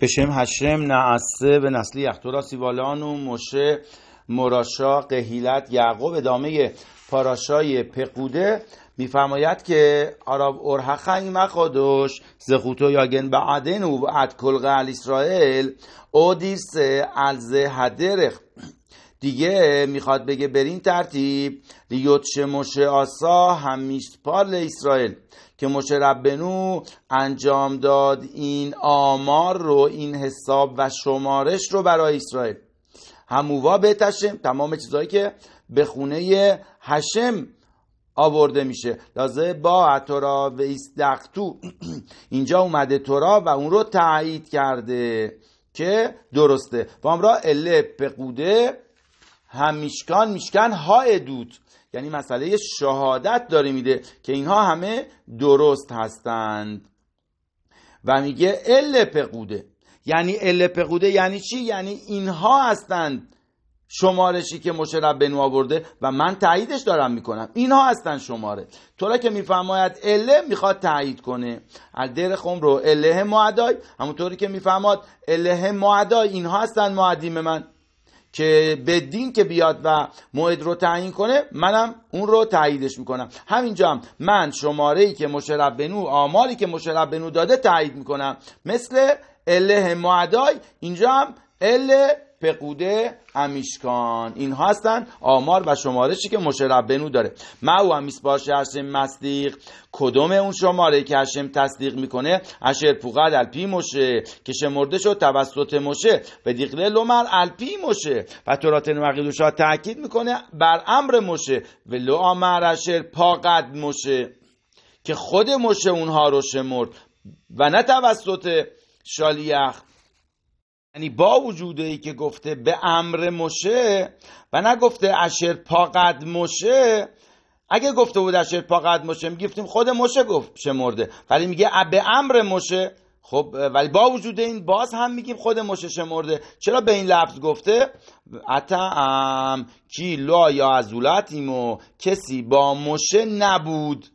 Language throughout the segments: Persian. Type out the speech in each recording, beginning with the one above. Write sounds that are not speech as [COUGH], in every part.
پشم هشم نعسه به نسلی یختورا سیوالان و مشه مراشا قهیلت یعقوب ادامه پاراشای پقوده میفرماید که عرب ارحق این خودش زخوتو یاگن به عدن و اد کلغه اسرائیل اودیس الزه هدرخ دیگه میخواد بگه بر این ترتیب لیوتش مشه آسا همیشت پال اسرائیل که مشه ربنو انجام داد این آمار رو این حساب و شمارش رو برای اسرائیل همووا به تمام چیزهایی که به خونه هشم آورده میشه لازه با اتورا و ایستدختو [CLEARS THROAT] اینجا اومده تورا و اون رو تایید کرده که درسته وامرا اله پقوده هم میشکن های دود یعنی مسئله شهادت داره میده که اینها همه درست هستند و میگه ال پقوده یعنی ال پقوده یعنی چی یعنی اینها هستند شمارشی که مشرب بنو آورده و من تاییدش دارم میکنم اینها هستند شماره طورا که میفرماید ال میخواد تایید کنه از در خم رو اله معدای همونطوری که میفرماد اله معدای اینها هستند معدیم من که به دین که بیاد و موعد رو تعیین کنه منم اون رو تاییدش میکنم همینجا هم من شماره ای که مشرب بنو آماری که مشرب بنو داده تایید میکنم مثل اله معدای اینجا هم ال پقوده امیشکان اینها هستند آمار و شمارشی که مشه بنو داره ما و باش هشم مصدیق کدوم اون شماره که هشم تصدیق میکنه اشر پوقد الپی مشه که شمرده شد توسط مشه و دیقله لومر الپی مشه و تورات نمقیدوشا تاکید میکنه بر امر مشه و لو آمر اشر پاقد مشه که خود مشه اونها رو شمرد و نه توسط شالیخ یعنی با وجود ای که گفته به امر مشه و نگفته اشر پاقد مشه اگه گفته بود اشر پاقد مشه میگفتیم خود مشه گفت شمرده ولی میگه به امر مشه خب ولی با وجود این باز هم میگیم خود مشه شمرده چرا به این لفظ گفته اتم کی لا یا ازولتیم و کسی با مشه نبود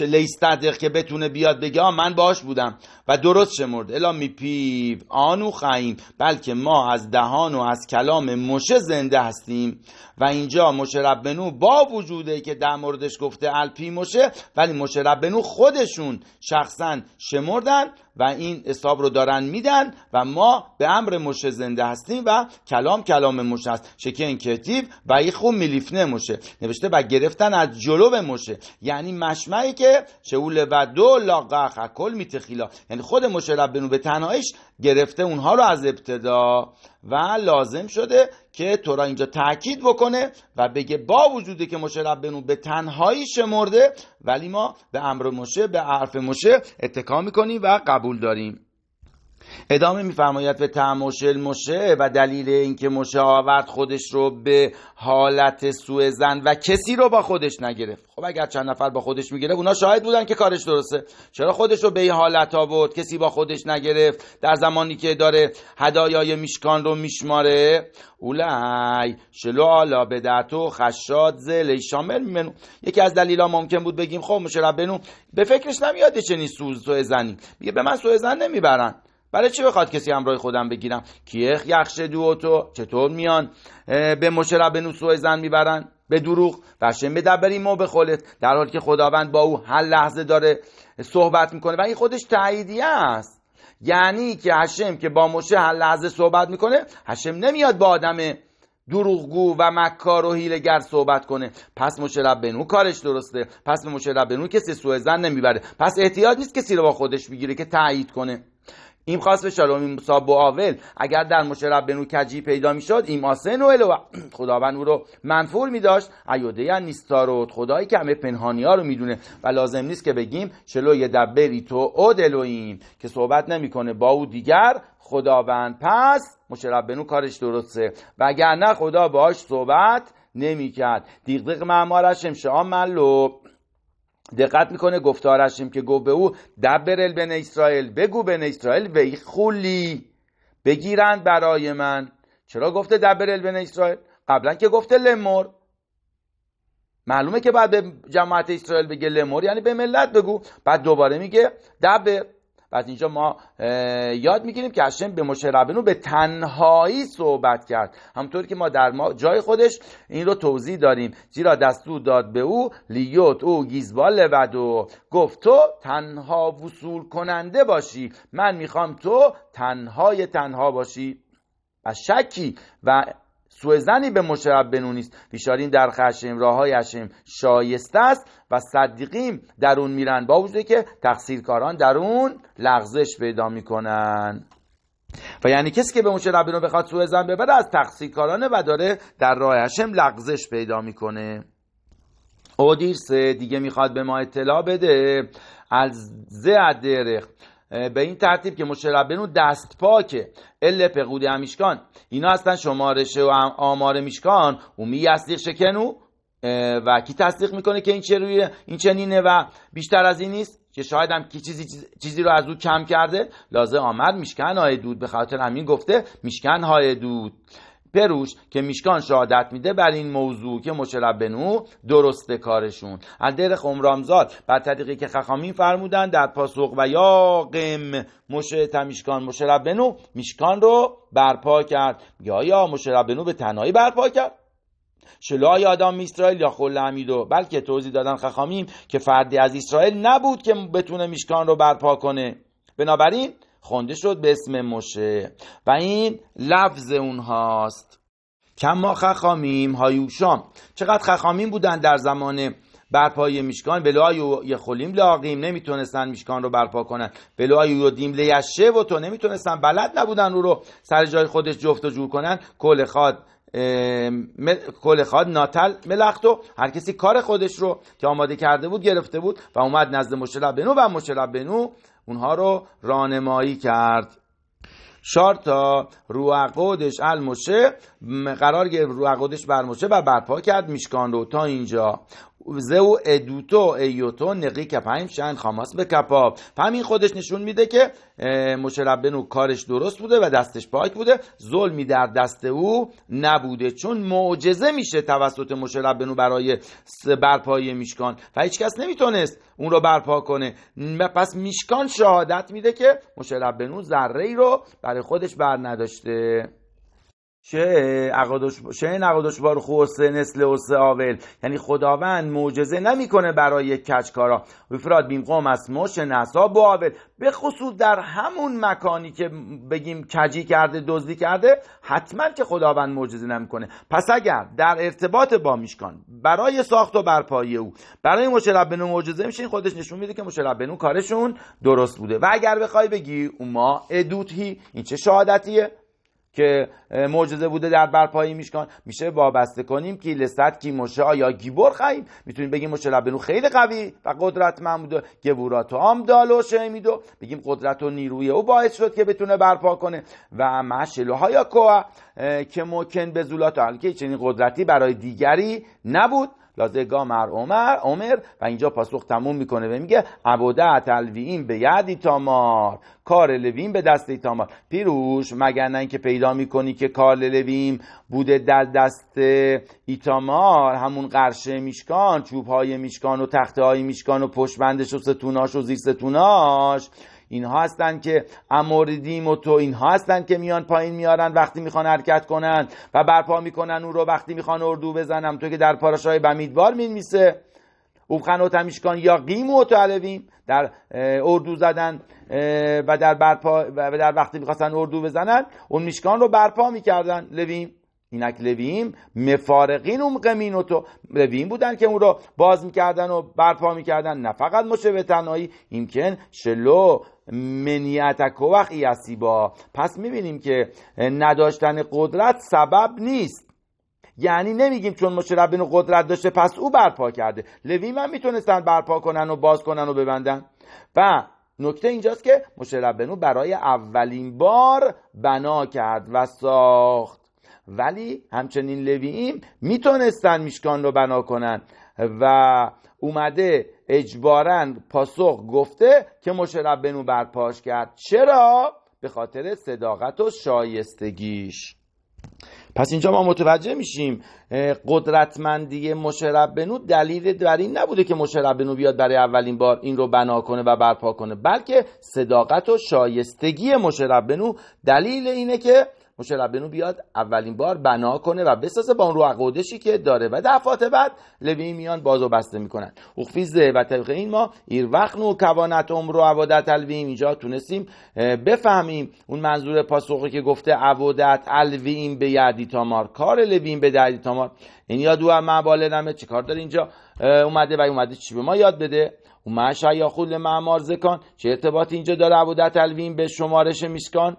لیستدق که بتونه بیاد بگه آه من باش بودم و درست شمرد الا میپیو آنو خیم بلکه ما از دهان و از کلام مشه زنده هستیم و اینجا مشه ربنو با وجوده که در موردش گفته الپی مشه ولی مشه ربنو خودشون شخصا شمردن و این حساب رو دارن میدن و ما به امر مشه زنده هستیم و کلام کلام مشه است شکی این و ای خوب میلیفنه مشه نوشته و گرفتن از جلو مشه یعنی مشمعی که شول و دو لاقه کل میتخیلا یعنی خود مشه ربنو به تنهایش گرفته اونها رو از ابتدا و لازم شده که تو را اینجا تاکید بکنه و بگه با وجودی که مشه ربنو به تنهایی شمرده ولی ما به امر مشه به حرف مشه اتکا میکنیم و قبول داریم ادامه میفرماید به تماشل مشه و دلیل اینکه مشه آورد خودش رو به حالت سوء زن و کسی رو با خودش نگرفت خب اگر چند نفر با خودش میگرفت اونا شاهد بودن که کارش درسته چرا خودش رو به این حالت آورد کسی با خودش نگرفت در زمانی که داره هدایای میشکان رو میشماره اولای شلو آلا بدعتو خشاد زل شامل میمنو یکی از دلیلا ممکن بود بگیم خب مشه ربنو به فکرش نمیاد چنین سوء زنی میگه به من سوء زن نمیبرن برای چی بخواد کسی همراه خودم بگیرم کیخ یخش دوتو چطور میان به مشرب به نوسو زن میبرن به دروغ و به ما به خولت در حالی که خداوند با او هر لحظه داره صحبت میکنه و این خودش تاییدیه است یعنی که هشم که با مشه هر لحظه صحبت میکنه هشم نمیاد با آدم دروغگو و مکار و هیلگر صحبت کنه پس مشه بنو کارش درسته پس به رب کسی سوء زن نمیبره پس احتیاج نیست کسی رو با خودش بگیره که تایید کنه این خاص به شالوم این با اگر در مشرب بنو کجی پیدا میشد این آسن و [CLEARS THROAT] خداوند او رو منفور می داشت ایوده نیستاروت خدایی که همه پنهانی ها رو میدونه و لازم نیست که بگیم شلو یه دبری تو اودلویم که صحبت نمیکنه با او دیگر خداوند پس مشرب بنو کارش درسته وگرنه خدا باش صحبت نمیکرد دیگ معمارش شام ملو دقت میکنه گفتارشیم که گفت به او دبرل بن اسرائیل بگو بن اسرائیل وی خولی بگیرند برای من چرا گفته دبرل بن اسرائیل قبلا که گفته لمر معلومه که بعد به جماعت اسرائیل بگه لمر یعنی به ملت بگو بعد دوباره میگه دبر و از اینجا ما یاد میگیریم که هشم به مشه به تنهایی صحبت کرد همطور که ما در ما جای خودش این رو توضیح داریم جیرا دستور داد به او لیوت او گیزبال لود و گفت تو تنها وصول کننده باشی من میخوام تو تنهای تنها باشی و شکی و سوء زنی به مشرب بنو نیست پیشارین در خشم راهای هشم شایسته است و صدیقیم در اون میرن با وجودی که تقصیرکاران در اون لغزش پیدا میکنن و یعنی کسی که به اون بنون بخواد سوء زن ببره از تقصیرکارانه و داره در راه لغزش پیدا میکنه دیرسه دیگه میخواد به ما اطلاع بده از زه درخت به این ترتیب که مشربنو دست پاکه ال پقودی همیشکان اینا هستن شمارش و آمار میشکان و می شکنو و کی تصدیق میکنه که این چه روی این چنینه و بیشتر از این نیست که شاید هم کی چیزی, چیزی رو از او کم کرده لازم آمد میشکن های دود به خاطر همین گفته میشکن های دود پروش که میشکان شهادت میده بر این موضوع که بنو درسته کارشون از دل خمرامزاد بر طریقی که خخامین فرمودن در پاسخ و یا قم مشه تمیشکان بنو میشکان رو برپا کرد یا مشرب بنو به تنهایی برپا کرد شلای آدم اسرائیل یا خل امیدو بلکه توضیح دادن خخامیم که فردی از اسرائیل نبود که بتونه میشکان رو برپا کنه بنابراین خونده شد به اسم مشه و این لفظ اونهاست کما خخامیم هایوشام چقدر خخامیم بودن در زمان برپای میشکان یه خلیم لاقیم نمیتونستن میشکان رو برپا کنن یه دیم لیشه و تو نمیتونستن بلد نبودن او رو سر جای خودش جفت و جور کنن کل خاد کل خاد ناتل و هر کسی کار خودش رو که آماده کرده بود گرفته بود و اومد نزد مشلب بنو و مشلب بنو اونها رو رانمایی کرد شارتا رو المشه قرار گرفت روعقودش برمشه بر و برپا کرد میشکان رو تا اینجا زو ادوتو ایوتو نقی کپایم شن خاماس به کپا همین خودش نشون میده که مشربنو کارش درست بوده و دستش پاک بوده ظلمی در دست او نبوده چون معجزه میشه توسط مشربنو برای برپایی میشکان و هیچکس نمیتونست اون رو برپا کنه پس میشکان شهادت میده که مشربنو ذره ای رو برای خودش بر نداشته چه عقادش بار خوسته نسل اوسه آول یعنی خداوند معجزه نمیکنه برای کچکارا افراد بیم قوم از مش نسا با آول به خصوص در همون مکانی که بگیم کجی کرده دزدی کرده حتما که خداوند معجزه نمیکنه پس اگر در ارتباط با میشکان برای ساخت و برپایی او برای مشربنو معجزه میشه این خودش نشون میده که مشربنو کارشون درست بوده و اگر بخوای بگی اوما ادوتی این چه شهادتیه که معجزه بوده در برپایی میشکن میشه وابسته کنیم که لست کی مشه یا گیبر خیم میتونیم بگیم مشه لبنو خیلی قوی و قدرت بوده گبورات هم دالو شمیدو بگیم قدرت و نیروی او باعث شد که بتونه برپا کنه و مشلو های کوه که ممکن به زولات که چنین قدرتی برای دیگری نبود گام گامر عمر عمر و اینجا پاسخ تموم میکنه و میگه عبوده تلویین به یدی تامار کار لویم به دست تامار پیروش مگر نه که پیدا میکنی که کار لویم بوده در دست ایتامار همون قرشه میشکان چوب های میشکان و تخته های میشکان و پشت بندش و ستوناش و زیر ستوناش اینها هستند که اموردیم و تو اینها هستند که میان پایین میارن وقتی میخوان حرکت کنن و برپا میکنن اون رو وقتی میخوان اردو بزنم تو که در پاراشای بمیدوار مینویسه اوبخن و تمیشکان یا قیم و تعلویم در اردو زدن و در, برپا و در وقتی میخواستن اردو بزنن اون میشکان رو برپا میکردن لویم اینک لویم مفارقین و تو لویم بودن که اون رو باز میکردن و برپا میکردن نه فقط مشه به تنهایی ایمکن شلو منیتک و هستی با پس میبینیم که نداشتن قدرت سبب نیست یعنی نمیگیم چون مشه قدرت داشته پس او برپا کرده لویم هم میتونستن برپا کنن و باز کنن و ببندن و نکته اینجاست که مشه برای اولین بار بنا کرد و ساخت ولی همچنین لوییم میتونستن میشکان رو بنا کنن و اومده اجبارا پاسخ گفته که مشرب بنو برپاش کرد چرا؟ به خاطر صداقت و شایستگیش پس اینجا ما متوجه میشیم قدرتمندی بنو دلیل در این نبوده که بنو بیاد برای اولین بار این رو بنا کنه و برپا کنه بلکه صداقت و شایستگی بنو دلیل اینه که مشه ربنو بیاد اولین بار بنا کنه و بسازه با اون رو عقودشی که داره و دفعات بعد لوی میان بازو بسته میکنن اخفیزه و طبقه این ما وقت نو کوانت عمر و عبادت الویم اینجا تونستیم بفهمیم اون منظور پاسخی که گفته عبادت الویم به یعدی تامار کار لویم به یعدی تامار این یاد هم معباله نمه چه کار داره اینجا اومده و اومده چی به ما یاد بده و خود معمار زکان چه ارتباطی اینجا داره عبادت الویم به شمارش میسکان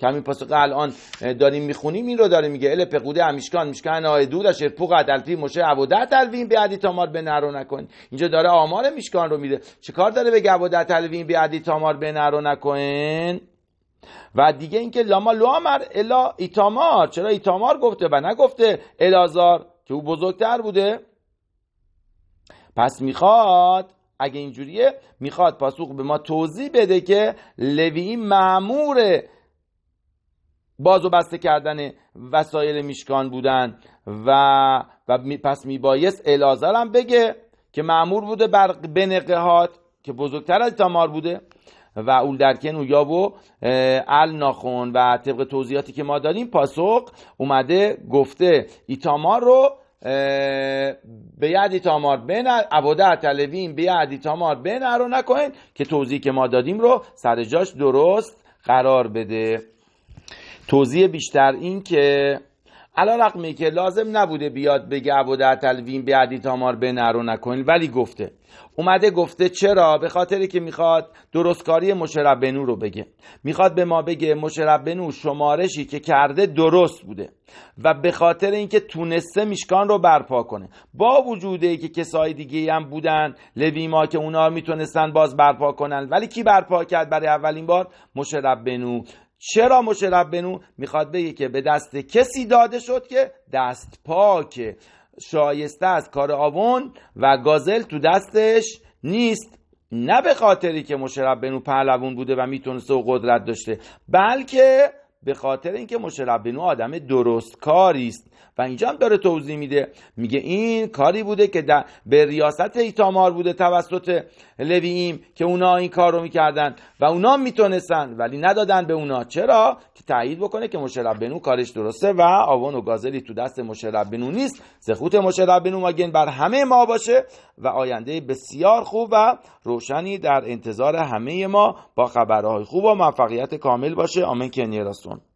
که همین پاسخ الان داریم میخونیم این رو داره میگه ال پقوده همیشکان میشکن های دودش پوق الفی مشه عبودت الوین به عدی تامار به نرو نکن اینجا داره آمار میشکان رو میده چه داره بگه عبودت الوین به عدی تامار به نرو نکن و دیگه اینکه لاما لوامر الا ایتامار چرا ایتامار گفته و نگفته الازار که او بزرگتر بوده پس میخواد اگه اینجوریه میخواد پاسخ به ما توضیح بده که لوی معموره باز و بسته کردن وسایل میشکان بودن و, و پس میبایست الازار هم بگه که معمور بوده بر بنقهات که بزرگتر از تامار بوده و اول درکن و یابو و ال ناخون و طبق توضیحاتی که ما دادیم پاسخ اومده گفته ایتامار رو به ید ایتامار بین عباده تلوین به ید ایتامار بین رو نکنین که توضیحی که ما دادیم رو سر جاش درست قرار بده توضیح بیشتر این که علا رقمی که لازم نبوده بیاد بگه عبوده تلوین به عدی تامار به نرو نکنین ولی گفته اومده گفته چرا به خاطری که میخواد درستکاری مشرب بنو رو بگه میخواد به ما بگه بنو شمارشی که کرده درست بوده و به خاطر اینکه تونسته میشکان رو برپا کنه با وجود که کسای دیگه هم بودن لویما که اونا میتونستن باز برپا کنن ولی کی برپا کرد برای اولین بار بنو چرا ربنو میخواد بگه که به دست کسی داده شد که دست پاک شایسته از کار آون و گازل تو دستش نیست نه به خاطری که بنو پهلوون بوده و میتونسته و قدرت داشته بلکه به خاطر اینکه بنو آدم درستکاری است و اینجا هم داره توضیح میده میگه این کاری بوده که در به ریاست ایتامار بوده توسط لوییم که اونا این کار رو میکردن و اونا میتونستن ولی ندادن به اونا چرا که تایید بکنه که بنو کارش درسته و آوان و گازلی تو دست بنو نیست مشرب بنو مگن بر همه ما باشه و آینده بسیار خوب و روشنی در انتظار همه ما با خبرهای خوب و موفقیت کامل باشه آمین کنیراستون